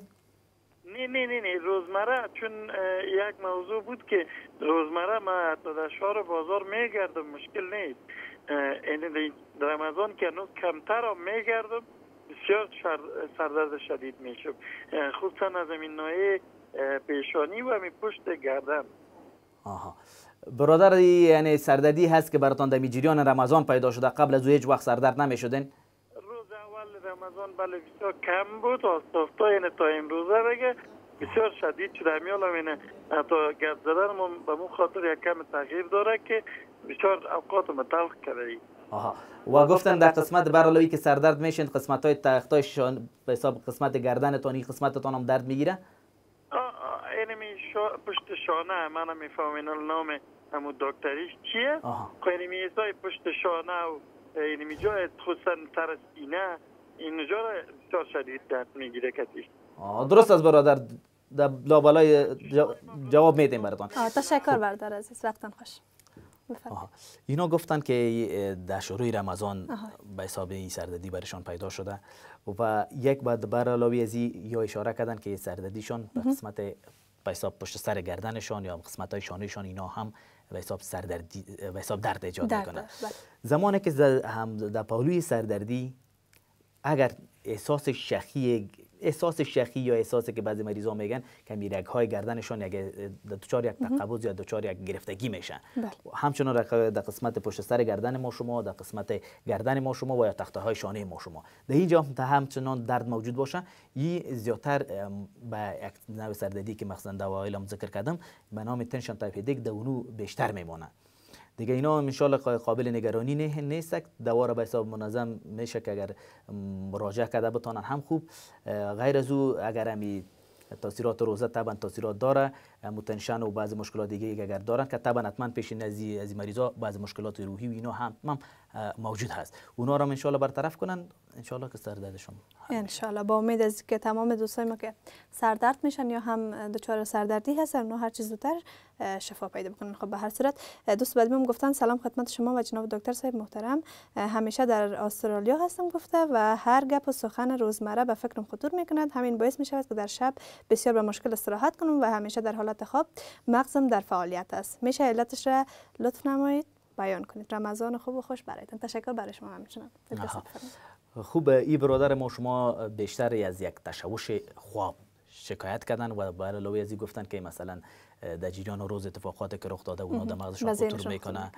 نه نه نه نه روزمره چون یک موضوع بود که روزمره من حتی در بازار میگردم مشکل نیست این یعنی رمضان که هنوز کمتر هم میگردم بسیار سردرد شدید میشد خصوصا از این نایه پیشانی و می پشت گردم آها برادر یعنی سردردی هست که براتان در جریان رمضان پیدا شده قبل از او هیچ وقت سردرد نمیشدین روز اول رمضان بله بسیار کم بود و یعنی تا روزه بگه بسیار شدید شده همیال همینه یعنی حتی گرد زدن به مون خاطر یک کم تغییر داره که بسیار اوقات متلخ کرده ای آها و گفتن در قسمت برالوی که سردرد میشین قسمت های تختایشان به حساب قسمت گردنتان این قسمتتان هم درد میگیره آه یعنی شا... پشت شانه من هم فامینال نامه همو دکتریش چیه خیلی خب یعنی میزای پشت شانه و اینمی جای خصوصا سر سینه اینجا را بسیار شدید درد میگیره کسیش درست از برادر در لابلای جواب میدیم براتون تشکر برادر عزیز وقتان خوش اینا گفتن که در شروع رمضان به حساب این سرددی برشان پیدا شده و یک بعد بر ازی از یا اشاره کردن که سردردیشان به قسمت به حساب پشت سر گردنشان یا قسمت های شانهشان اینا هم و حساب سردردی حساب درد ایجاد میکنه بله. زمانی که در پهلوی سردردی اگر احساس شخی احساس شخی یا احساسی که بعضی مریضا میگن کمی رگ های گردنشان یک دچار یک تقبض یا دچار یک گرفتگی میشن بله. همچنان در قسمت پشت سر گردن ما شما در قسمت گردن ما شما و یا تخته های شانه ما شما در اینجا همچنان درد موجود باشه این زیاتر به یک نوع سردردی که مخصوصا دوایل ذکر کردم به نام تنشن تایپ در دونو بیشتر میمونه. دیگه اینا انشاء قابل نگرانی نیست را به حساب منظم میشه که اگر مراجعه کرده بتانن هم خوب غیر از او اگر همی تاثیرات روزه طبعا تاثیرات داره متنشن و بعض مشکلات دیگه اگر دارن که طبعا حتما پیش نزی از مریضا بعض مشکلات روحی و اینا هم موجود هست اونا را انشالله برطرف کنن انشالله که سردردشون انشالله با امید از که تمام دوستای ما که سردرد میشن یا هم دچار سردردی هستن اونا هر چیز زودتر شفا پیدا بکنن خب به هر صورت دوست بعد هم گفتن سلام خدمت شما و جناب دکتر صاحب محترم همیشه در استرالیا هستم گفته و هر گپ و سخن روزمره به فکرم خطور میکند همین باعث میشود که در شب بسیار به مشکل استراحت کنم و همیشه در حالت خواب مغزم در فعالیت است میشه علتش را لطف نمایید بیان کنید رمضان خوب و خوش برایتان تشکر برای شما همچنان خوب ای برادر ما شما بیشتر از یک تشوش خواب شکایت کردن و برای ازی گفتن که مثلا در و روز اتفاقات که رخ داده اونا در مغزشان خطور میکنه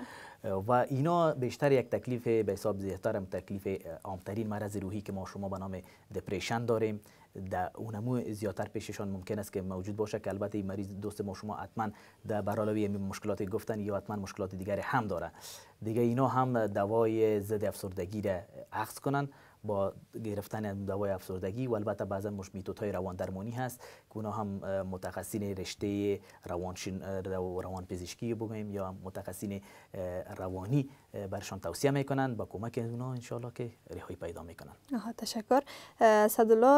و اینا بیشتر یک تکلیف به حساب زیادتر تکلیف عامترین مرض روحی که ما شما به نام دپریشن داریم در اونمو زیاتر پیششان ممکن است که موجود باشه که البته این مریض دوست ما شما حتما در برالوی مشکلات گفتن یا حتما مشکلات دیگری هم داره دیگه اینا هم دوای ضد افسردگی را عقص کنن با گرفتن دوای افسردگی و البته بعضا مش های روان درمانی هست اونا هم متخصصین رشته روانشین روان پزشکی بگویم یا متخصصین روانی برشان توصیه میکنن با کمک اونا انشالله که رهایی پیدا میکنن آها تشکر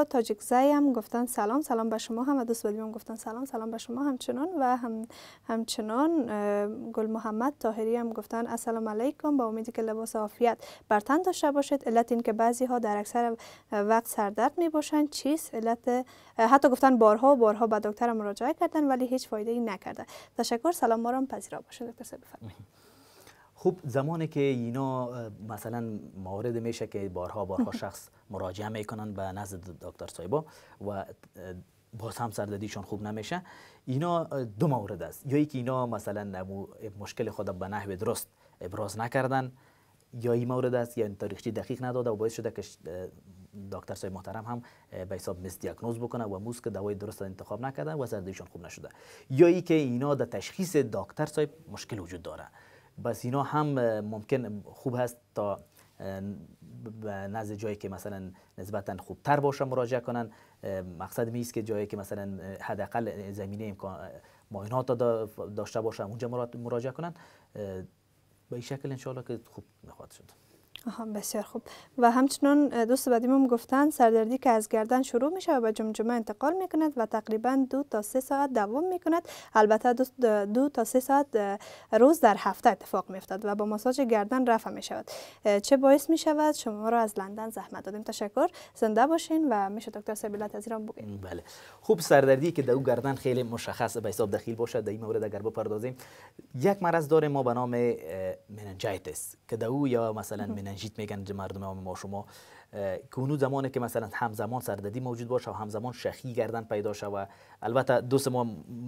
تاجک زای هم گفتن سلام سلام به شما هم و دوست هم گفتن سلام سلام به شما همچنان و هم همچنان گل محمد طاهری هم گفتن السلام علیکم با امید که لباس عافیت بر تن داشته باشید علت این که بعضی ها در اکثر وقت سردرد می باشند چیست علت حتی گفتن بارها و بارها به دکتر مراجعه کردن ولی هیچ فایده ای نکرده تشکر سلام ما را پذیرا باشید دکتر صاحب بفرمایید [laughs] خوب زمانی که اینا مثلا موارد میشه که بارها بارها [laughs] شخص مراجعه میکنن به نزد دکتر سایبا و با هم سردردیشون خوب نمیشه اینا دو مورد است یا اینکه اینا مثلا مشکل خود به نحو درست ابراز نکردن یا این مورد است یا این دقیق نداده و باعث شده که دکتر سای محترم هم به حساب مس دیاگنوز بکنه و موس که دوای درست انتخاب نکردن و زردیشون خوب نشده یا ای که اینا در تشخیص دکتر سای مشکل وجود داره بس اینا هم ممکن خوب هست تا نزد جایی که مثلا نسبتا خوبتر باشه مراجعه کنن مقصد می که جایی که مثلا حداقل زمینه امکان معاینات داشته باشه اونجا مراجعه کنن به این شکل انشاءالله که خوب میخواد شد آها بسیار خوب و همچنان دوست بعدیم هم گفتن سردردی که از گردن شروع می شود و جمجمه انتقال می کند و تقریبا دو تا سه ساعت دوام می کند البته دو, دو تا سه ساعت روز در هفته اتفاق می افتد و با ماساژ گردن رفع می شود چه باعث می شود شما را از لندن زحمت دادیم تشکر زنده باشین و میشه دکتر سبیلت از ایران بگین بله خوب سردردی که در گردن خیلی مشخص به حساب دخیل باشد در این مورد اگر بپردازیم یک مرض داره ما به نام مننجایتس که دو یا مثلا میننژیت میگن مردم عام ما شما کونو زمانه که مثلا همزمان سرددی موجود باشه و همزمان شخی گردن پیدا شوه البته دوست ما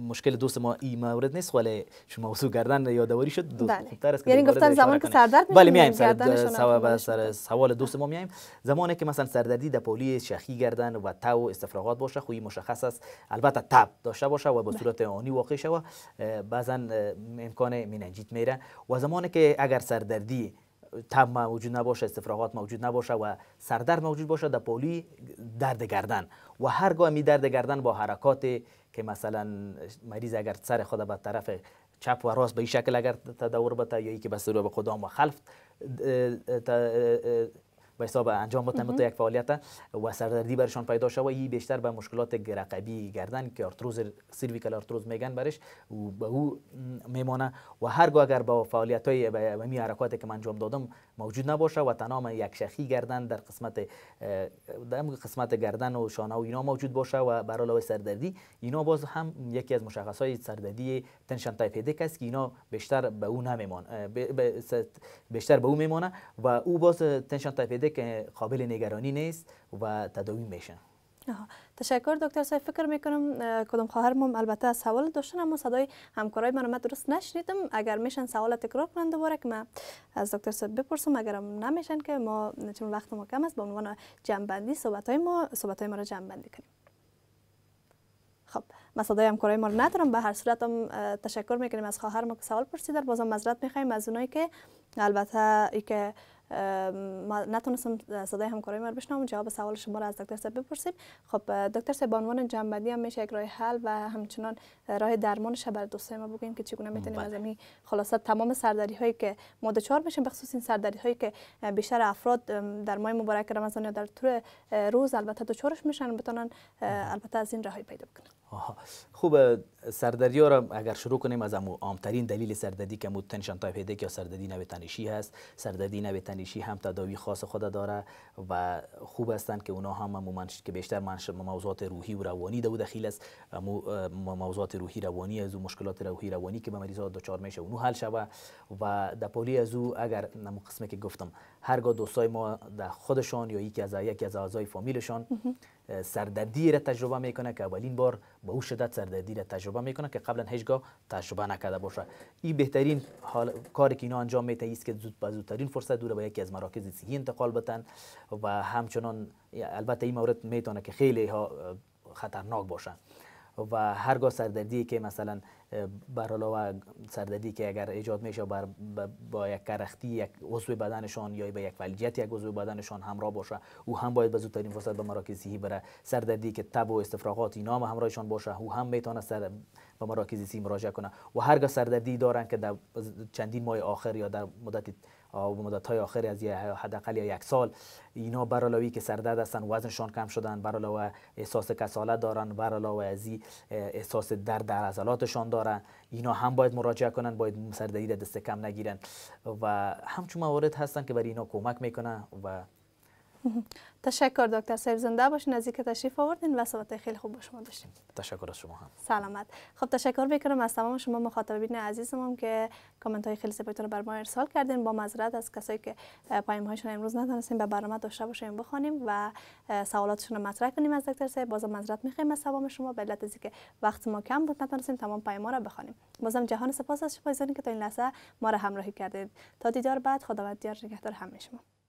مشکل دوست ما این مورد نیست ولی شما موضوع گردن یادواری شد دوست بله. است یعنی گفتن زمان که سردرد بله میایم سر سر سوال دوست ما میایم زمانه که مثلا سردردی در پولی شخی گردن و تو استفراغات باشه خویی مشخص است البته تب داشته باشه و به بله. صورت آنی واقع شوه بعضا امکان میننجیت میره و زمانه که اگر سردردی تب موجود نباشه استفراغات موجود نباشه و سردرد موجود باشه در پولی درد گردن و هرگاه می درد گردن با حرکات که مثلا مریض اگر سر خود به طرف چپ و راست به این شکل اگر تدور بته یا ای که به به و خلف به حساب انجام یک فعالیت و سردردی برشان پیدا شوه و بیشتر به مشکلات رقبی گردن که آرتروز سیرویکال آرتروز میگن برش و به او میمانه و هرگاه اگر با فعالیت های و می حرکاتی که من انجام دادم موجود نباشه و تنام یک شخی گردن در قسمت در قسمت گردن و شانه و اینا موجود باشه و بر سردردی اینا باز هم یکی از مشخص های سردردی تنشن تایپ است که اینا بیشتر به او نمیمونه بیشتر به او میمانه و او باز تنشن تایپ که قابل نگرانی نیست و تداوی میشن آه. تشکر دکتر صاحب فکر میکنم کدام خواهرم البته سوال داشتن اما صدای همکارای من درست نشنیدم اگر میشن سوال تکرار کنن دوباره که من از دکتر صاحب بپرسم اگر نمیشن که ما چون وقت ما کم است به عنوان جنبندی صحبت های ما صحبت های ما را جنبندی کنیم خب ما صدای همکارای ما رو ندارم به هر صورت هم تشکر میکنیم از خواهر ما که سوال در بازم مذرت میخوایم از اونایی که البته ای که ما نتونستم صدای همکارای ما رو بشنوم جواب سوال شما رو از دکتر صاحب بپرسیم خب دکتر صاحب به عنوان جنبندی هم میشه یک راه حل و همچنان راه درمانش بر دوستای ما بگیم که چگونه میتونیم از این خلاصه تمام سردری هایی که ما چهار میشیم بخصوص این سردری هایی که بیشتر افراد در ماه مبارک رمضان یا در طول روز البته دچارش میشن بتونن البته از این راهی پیدا بکنن خوب سردردی ها را اگر شروع کنیم از عامترین دلیل سردردی که مود تنشان تایپ هده یا سردردی نوی تنشی هست سردردی نوی تنشی هم تداوی خاص خود داره و خوب هستند که اونا هم که بیشتر منش موضوعات روحی و روانی دو دخیل است موضوعات روحی روانی از مشکلات روحی روانی که به مریض ها میشه اونو حل شوه و در پولی از او اگر نمو قسمه که گفتم هرگاه دوستای ما در خودشان یا یکی از یکی از اعضای فامیلشان سردردی را تجربه میکنه که اولین بار به او شدت سردردی را تجربه میکنه که قبلا هیچگاه تجربه نکرده باشه این بهترین حال... کاری که اینا انجام میده است که زود به زودترین فرصت دوره به یکی از مراکز صحی انتقال بتن و همچنان البته این مورد میتونه که خیلی خطرناک باشه و هرگاه سردردی که مثلا برحالا و سردردی که اگر ایجاد میشه بر با یک کرختی یک عضو بدنشان یا به یک فلجیت یک عضو بدنشان همراه باشه او هم باید به زودترین فرصت به مراکز صحی بره سردردی که تب و استفراغات اینا هم همراهشان باشه او هم میتونه سر به مراکز صحی مراجعه کنه و هرگاه سردردی دارن که در چندین ماه آخر یا در مدت مدت های آخر از حداقل یا یک سال اینا برالاوی که سردرد هستن وزنشان کم شدن برالاو احساس کسالت دارن برالاو از احساس درد در عضلاتشان دارن اینا هم باید مراجعه کنن باید در دست کم نگیرن و همچون موارد هستن که برای اینا کمک میکنن و [laughs] تشکر دکتر سیب زنده باشین از اینکه تشریف آوردین و صحبت خیلی خوب با شما داشتیم تشکر از شما هم سلامت خب تشکر میکنم از تمام شما مخاطبین عزیزمون که کامنت های خیلی سپیتون رو بر ما ارسال کردین با معذرت از کسایی که پایم هایشون امروز نتونستیم به برنامه داشته باشیم بخوانیم و سوالاتشون رو مطرح کنیم از دکتر سیب بازم معذرت میخوایم از تمام شما به علت که وقت ما کم بود نتونستیم تمام پیام رو بخوانیم بازم جهان سپاس از شما که تا این لحظه ما را همراهی کردید تا دیدار بعد خداوند دیار نگهدار همه شما